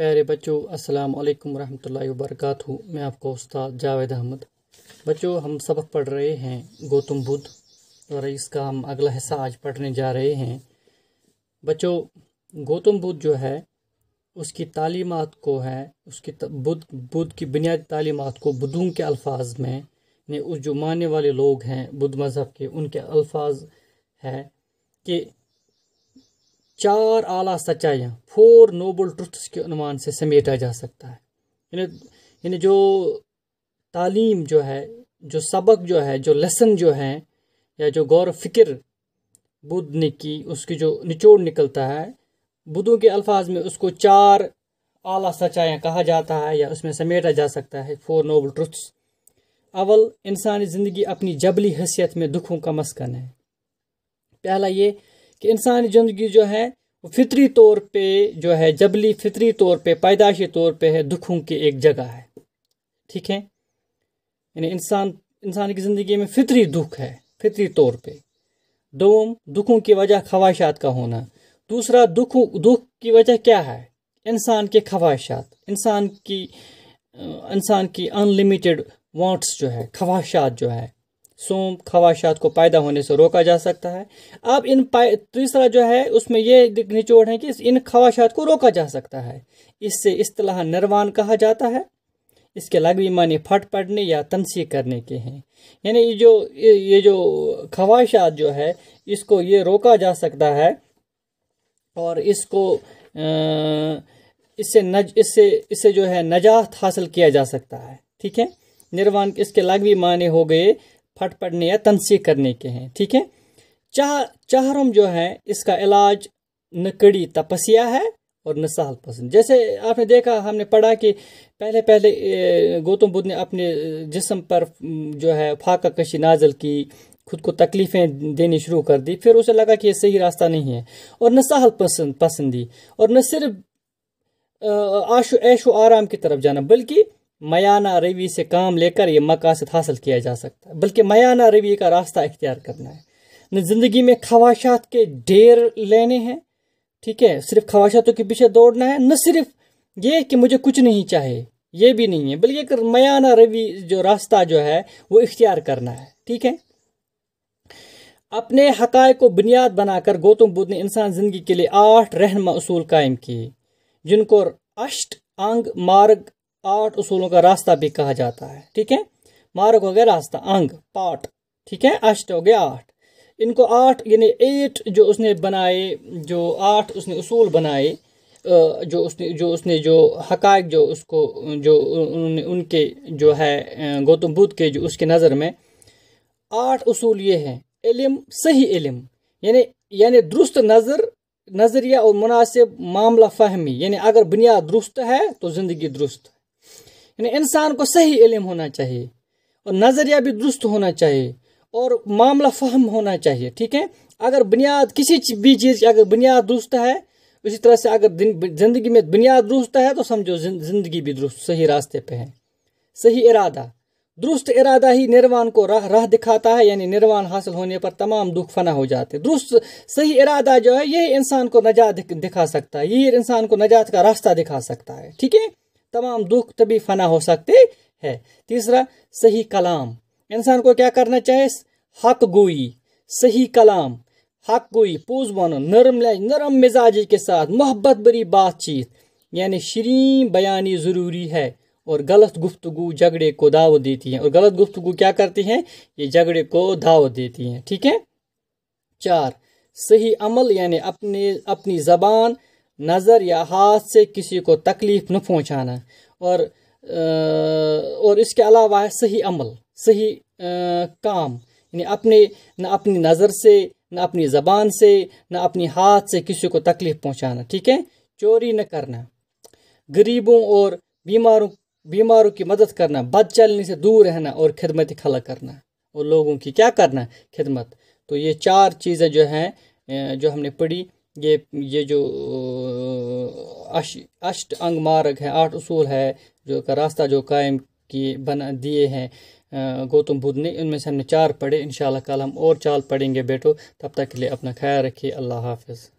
प्यारे बच्चों अस्सलाम वालेकुम रहमतुल्लाहि व बरकातहू मैं आपका उस्ताद जावेद अहमद बच्चों हम सबक पढ़ रहे हैं गौतम बुद्ध और इसका हम अगला हिस्सा आज पढ़ने जा रहे हैं बच्चों गौतम बुद्ध जो है उसकी तालीमत को है उसकी बुद्ध बुद्ध की बुनियादी तालीमत को बुद्धों के अल्फाज में ने उस जो मानने वाले लोग हैं बुद्ध मज़हब के उनके अल्फाज है कि चार आला सच्चाइयाँ फोर नोबल ट्रुथ्स के अनुमान से समेटा जा सकता है यानी यानी जो तालीम जो है जो सबक जो है जो लेसन जो है या जो गौर फिक्र बुद्ध ने की उसकी जो निचोड़ निकलता है बुद्धों के अल्फाज में उसको चार आला सच्चाइयाँ कहा जाता है या उसमें समेटा जा सकता है फोर नोबल ट्रुथ्स अवल इंसानी ज़िंदगी अपनी जबली हैसियत में दुखों का मस्कन है पहला ये कि इंसानी ज़िंदगी जो है वो फितरी तौर पे जो है जबली फितरी तौर पे पैदाशी तौर पे है दुखों की एक जगह है ठीक है यानी इंसान इंसान की ज़िंदगी में फितरी दुख है फितरी तौर पे दोम दुखों की वजह ख्वाहिशात का होना दूसरा दुख दुख की वजह क्या है इंसान के ख्वाहिशात इंसान की इंसान की अनलिमिटेड वांट्स जो है ख्वाहिशात जो है सोम खवाशात को पैदा होने से रोका जा सकता है अब इन तीसरा जो है उसमें ये निचोड़ है कि इन खवाशात को रोका जा सकता है इससे इस्तलाह निर्वाण कहा जाता है इसके भी माने फट पड़ने या तनसी करने के हैं यानी ये जो ये जो खवाशात जो है इसको ये रोका जा सकता है और इसको इससे नज इससे इससे जो है नजात हासिल किया जा सकता है ठीक है निर्वाण इसके भी माने हो गए फट पड़ने या तनसी करने के हैं ठीक है चाह चाहरम जो है इसका इलाज न कड़ी तपस्या है और न सहल पसंद जैसे आपने देखा हमने पढ़ा कि पहले पहले गौतम बुद्ध ने अपने जिसम पर जो है फाका कशी नाजल की खुद को तकलीफ़ें देनी शुरू कर दी फिर उसे लगा कि ये सही रास्ता नहीं है और न सहल पसंद पसंदी और न सिर्फ आशु ऐशो आराम की तरफ जाना बल्कि मयाना रवि से काम लेकर ये मकासद हासिल किया जा सकता है बल्कि मयाना रवि का रास्ता इख्तियार करना है न ज़िंदगी में ख्वाहिशात के ढेर लेने हैं ठीक है सिर्फ ख्वाहिशातों के पीछे दौड़ना है न सिर्फ ये कि मुझे कुछ नहीं चाहिए ये भी नहीं है बल्कि एक मयाना रवि जो रास्ता जो है वो इख्तियार करना है ठीक है अपने हक को बुनियाद बनाकर गौतम बुद्ध ने इंसान ज़िंदगी के लिए आठ रहनमा असूल कायम किए जिनको अष्ट अंग मार्ग आठ उसूलों का रास्ता भी कहा जाता है ठीक है मार्ग हो गया रास्ता अंग पाठ ठीक है अष्ट हो गया आठ इनको आठ यानी एट जो उसने बनाए जो आठ उसने उसूल बनाए जो उसने जो उसने जो हक जो उसको जो उन, उनके जो है गौतम बुद्ध के जो उसके नज़र में आठ उसूल ये हैं इलम सही इलम यानी यानी दुरुस्त नज़र नज़रिया और मुनासिब मामला फहमी यानी अगर बुनियाद दुरुस्त है तो ज़िंदगी दुरुस्त इंसान को सही इलम होना चाहिए और नज़रिया भी दुरुस्त होना चाहिए और मामला फहम होना चाहिए ठीक है अगर बुनियाद किसी भी चीज़ की अगर बुनियाद दुरुस्त है उसी तरह से अगर ज़िंदगी में बुनियाद दुरुस्त है तो समझो ज़िंदगी भी दुरुस्त सही रास्ते पर है सही इरादा दुरुस्त इरादा ही निर्वाण को राह राह दिखाता है यानी निर्वाण हासिल होने पर तमाम दुख फना हो जाते हैं दुरुस्त सही इरादा जो है यही इंसान को नजात दिखा सकता है यही इंसान को नजात का रास्ता दिखा सकता है ठीक है तमाम दुख तभी फना हो सकते हैं तीसरा सही कलाम इंसान को क्या करना चाहिए हक गोई सही कलाम हक गोई पोज वन नरम नरम मिजाजी के साथ मोहब्बत भरी बातचीत यानी शरीन बयानी ज़रूरी है और गलत गुफ्तगु झगड़े को दावत देती हैं और गलत गुफ्तगु क्या करती हैं ये झगड़े को दावत देती हैं ठीक है चार सही अमल यानी अपने अपनी ज़बान नज़र या हाथ से किसी को तकलीफ़ न पहुँचाना और और इसके अलावा है सही अमल सही काम यानी अपने न अपनी नज़र से न अपनी ज़बान से न अपने हाथ से किसी को तकलीफ़ पहुँचाना ठीक है चोरी न करना गरीबों और बीमारों बीमारों की मदद करना बद चलने से दूर रहना और खिदमत खला करना और लोगों की क्या करना खिदमत तो ये चार चीज़ें जो हैं जो हमने पढ़ी ये ये जो अश अष्ट अंग मार्ग है आठ उसूल है जो का रास्ता जो कायम किए बना दिए हैं गौतम बुद्ध ने इनमें से हमने चार पढ़े इन कल हम और चार पढ़ेंगे बेटो तब तक के लिए अपना ख्याल रखिए अल्लाह हाफिज़